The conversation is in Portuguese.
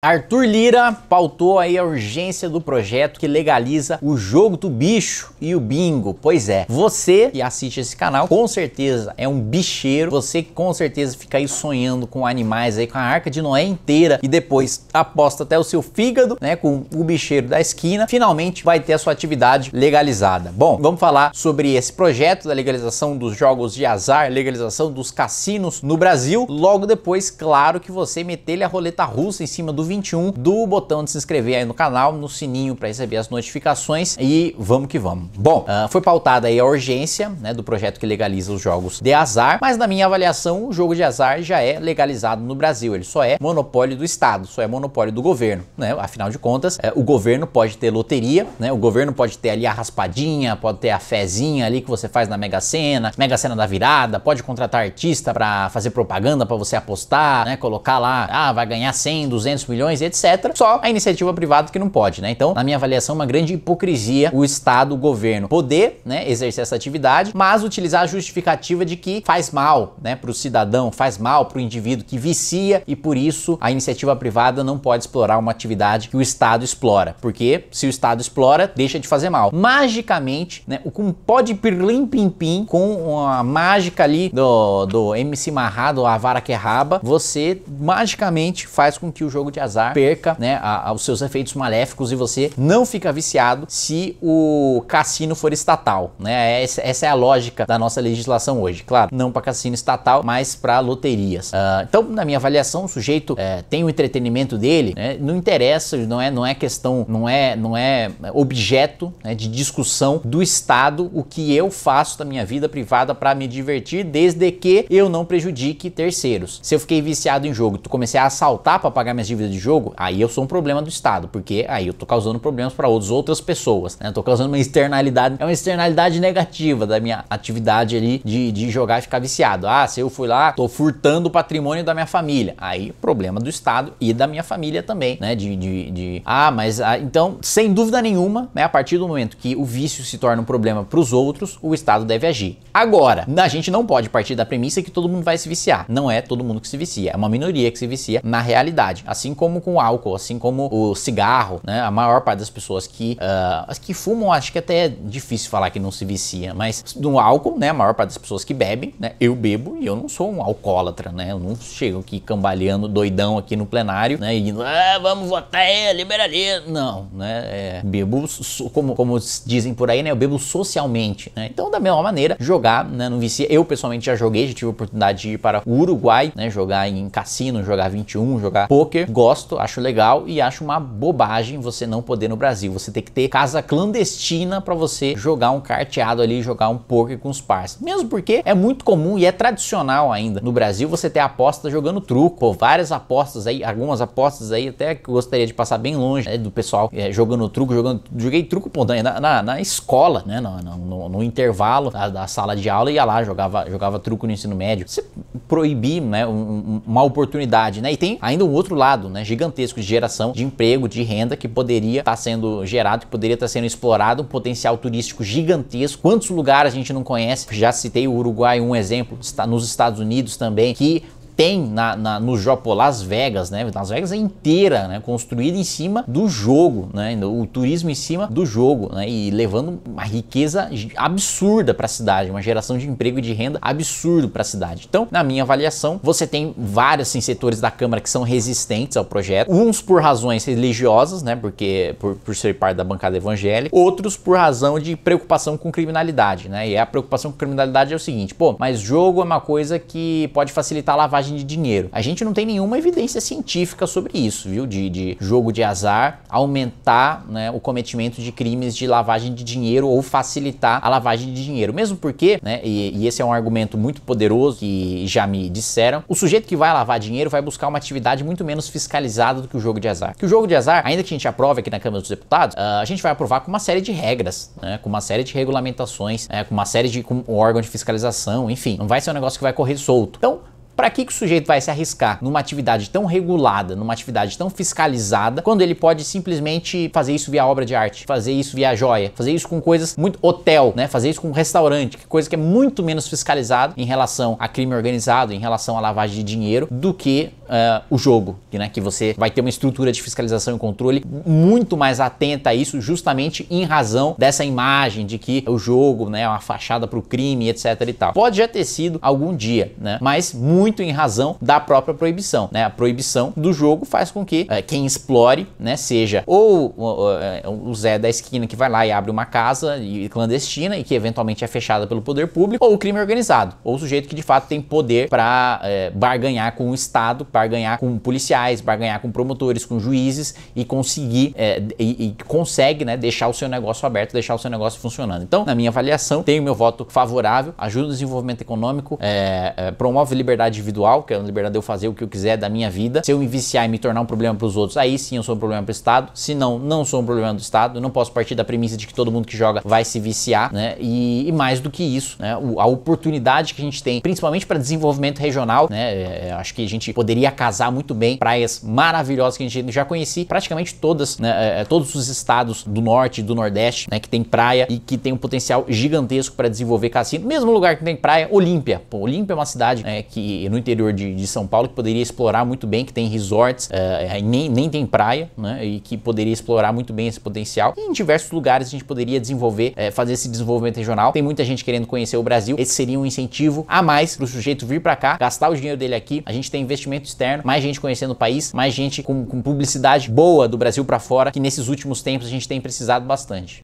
Arthur Lira pautou aí a urgência do projeto que legaliza o jogo do bicho e o bingo. Pois é, você que assiste esse canal com certeza é um bicheiro, você que com certeza fica aí sonhando com animais aí, com a arca de Noé inteira e depois aposta até o seu fígado, né, com o bicheiro da esquina, finalmente vai ter a sua atividade legalizada. Bom, vamos falar sobre esse projeto da legalização dos jogos de azar, legalização dos cassinos no Brasil, logo depois, claro que você meter a roleta russa em cima do 21 do botão de se inscrever aí no canal, no sininho para receber as notificações e vamos que vamos. Bom, uh, foi pautada aí a urgência né, do projeto que legaliza os jogos de azar, mas na minha avaliação o jogo de azar já é legalizado no Brasil, ele só é monopólio do Estado, só é monopólio do governo, né? Afinal de contas, eh, o governo pode ter loteria, né? O governo pode ter ali a raspadinha, pode ter a fezinha ali que você faz na Mega Sena, Mega Sena da virada, pode contratar artista para fazer propaganda para você apostar, né? Colocar lá, ah, vai ganhar 100, 200 milhões milhões, etc. Só a iniciativa privada que não pode, né? Então, na minha avaliação, é uma grande hipocrisia o Estado, o governo, poder, né, exercer essa atividade, mas utilizar a justificativa de que faz mal, né, para o cidadão, faz mal para o indivíduo, que vicia e por isso a iniciativa privada não pode explorar uma atividade que o Estado explora, porque se o Estado explora, deixa de fazer mal. Magicamente, né, o com pode pirlim pim pim com a mágica ali do, do MC Marrado, a vara que é raba, você magicamente faz com que o jogo de azar, perca né, a, a, os seus efeitos maléficos e você não fica viciado se o cassino for estatal. Né? Essa, essa é a lógica da nossa legislação hoje. Claro, não para cassino estatal, mas para loterias. Uh, então, na minha avaliação, o sujeito é, tem o entretenimento dele, né? não interessa, não é, não é questão, não é, não é objeto né, de discussão do Estado o que eu faço da minha vida privada para me divertir, desde que eu não prejudique terceiros. Se eu fiquei viciado em jogo, comecei a assaltar para pagar minhas dívidas de de jogo, aí eu sou um problema do Estado, porque aí eu tô causando problemas para outras pessoas, né? Eu tô causando uma externalidade, é uma externalidade negativa da minha atividade ali de, de jogar e ficar viciado. Ah, se eu fui lá, tô furtando o patrimônio da minha família. Aí, problema do Estado e da minha família também, né? De, de, de... ah, mas ah, então, sem dúvida nenhuma, né? A partir do momento que o vício se torna um problema para os outros, o Estado deve agir. Agora, a gente não pode partir da premissa que todo mundo vai se viciar. Não é todo mundo que se vicia, é uma minoria que se vicia na realidade. Assim como como com o álcool, assim como o cigarro, né? A maior parte das pessoas que, uh, as que fumam, acho que até é difícil falar que não se vicia, mas no álcool, né? A maior parte das pessoas que bebem, né? Eu bebo e eu não sou um alcoólatra, né? Eu não chego aqui cambaleando doidão aqui no plenário, né? E ah, vamos votar, aí, é, liberalismo. Não, né? É, bebo, como, como dizem por aí, né? Eu bebo socialmente, né? Então, da mesma maneira, jogar, né? Não vicia. Eu, pessoalmente, já joguei, já tive a oportunidade de ir para o Uruguai, né? Jogar em cassino, jogar 21, jogar poker. Gosto gosto, acho legal e acho uma bobagem você não poder no Brasil. Você tem que ter casa clandestina para você jogar um carteado ali, jogar um poker com os parceiros. Mesmo porque é muito comum e é tradicional ainda no Brasil você ter aposta jogando truco, várias apostas aí, algumas apostas aí até que eu gostaria de passar bem longe né, do pessoal é, jogando truco, jogando, joguei truco pontanha na, na, na, escola, né, no, no, no intervalo da, da, sala de aula ia lá jogava jogava truco no ensino médio. Você proibir né, um, uma oportunidade, né? E tem ainda um outro lado, né? gigantesco de geração de emprego, de renda que poderia estar tá sendo gerado, que poderia estar tá sendo explorado, um potencial turístico gigantesco. Quantos lugares a gente não conhece? Já citei o Uruguai, um exemplo, está nos Estados Unidos também, que tem na, na, no Jopo Las Vegas, né? Las Vegas é inteira, né? Construída em cima do jogo, né? O turismo em cima do jogo, né? E levando uma riqueza absurda para a cidade, uma geração de emprego e de renda absurdo para a cidade. Então, na minha avaliação, você tem vários assim, setores da Câmara que são resistentes ao projeto, uns por razões religiosas, né? Porque por, por ser parte da bancada evangélica, outros por razão de preocupação com criminalidade, né? E a preocupação com criminalidade é o seguinte, pô, mas jogo é uma coisa que pode facilitar a lavagem lavagem de dinheiro. A gente não tem nenhuma evidência científica sobre isso, viu? De, de jogo de azar aumentar né, o cometimento de crimes de lavagem de dinheiro ou facilitar a lavagem de dinheiro. Mesmo porque, né, e, e esse é um argumento muito poderoso que já me disseram, o sujeito que vai lavar dinheiro vai buscar uma atividade muito menos fiscalizada do que o jogo de azar. Que o jogo de azar, ainda que a gente aprove aqui na Câmara dos Deputados, ah, a gente vai aprovar com uma série de regras, né, com uma série de regulamentações, né, com uma série de com um órgão de fiscalização, enfim, não vai ser um negócio que vai correr solto. Então, para que, que o sujeito vai se arriscar numa atividade tão regulada, numa atividade tão fiscalizada, quando ele pode simplesmente fazer isso via obra de arte, fazer isso via joia, fazer isso com coisas muito hotel, né? Fazer isso com restaurante, que é coisa que é muito menos fiscalizada em relação a crime organizado, em relação a lavagem de dinheiro, do que uh, o jogo, né? que você vai ter uma estrutura de fiscalização e controle muito mais atenta a isso, justamente em razão dessa imagem de que o jogo né, é uma fachada para o crime, etc. e tal. Pode já ter sido algum dia, né? mas muito em razão da própria proibição. Né? A proibição do jogo faz com que uh, quem explore né, seja ou uh, o Zé da esquina que vai lá e abre uma casa clandestina e que eventualmente é fechada pelo poder público, ou o crime organizado, ou o sujeito que de fato tem poder para barganhar com o Estado vai ganhar com policiais, vai ganhar com promotores, com juízes e conseguir é, e, e, consegue né, deixar o seu negócio aberto, deixar o seu negócio funcionando. Então, na minha avaliação, tenho meu voto favorável, ajuda o desenvolvimento econômico, é, é, promove liberdade individual, que é a liberdade de eu fazer o que eu quiser da minha vida. Se eu me viciar e me tornar um problema para os outros, aí sim eu sou um problema para o Estado. Se não, não sou um problema do Estado. Eu não posso partir da premissa de que todo mundo que joga vai se viciar, né? E, e mais do que isso, né? a oportunidade que a gente tem, principalmente para desenvolvimento regional, né? É, é, acho que a gente poderia ia casar muito bem. Praias maravilhosas que a gente já conheci, praticamente todas, né, é, é, todos os estados do norte e do nordeste, né, que tem praia e que tem um potencial gigantesco para desenvolver cassino. Mesmo lugar que tem praia, Olímpia. Pô, Olímpia é uma cidade né, que no interior de, de, São Paulo que poderia explorar muito bem, que tem resorts, é, é nem, nem tem praia, né, e que poderia explorar muito bem esse potencial. E em diversos lugares a gente poderia desenvolver, é, fazer esse desenvolvimento regional. Tem muita gente querendo conhecer o Brasil. Esse seria um incentivo a mais para o sujeito vir para cá, gastar o dinheiro dele aqui. A gente tem investimentos externo, mais gente conhecendo o país, mais gente com, com publicidade boa do Brasil para fora, que nesses últimos tempos a gente tem precisado bastante.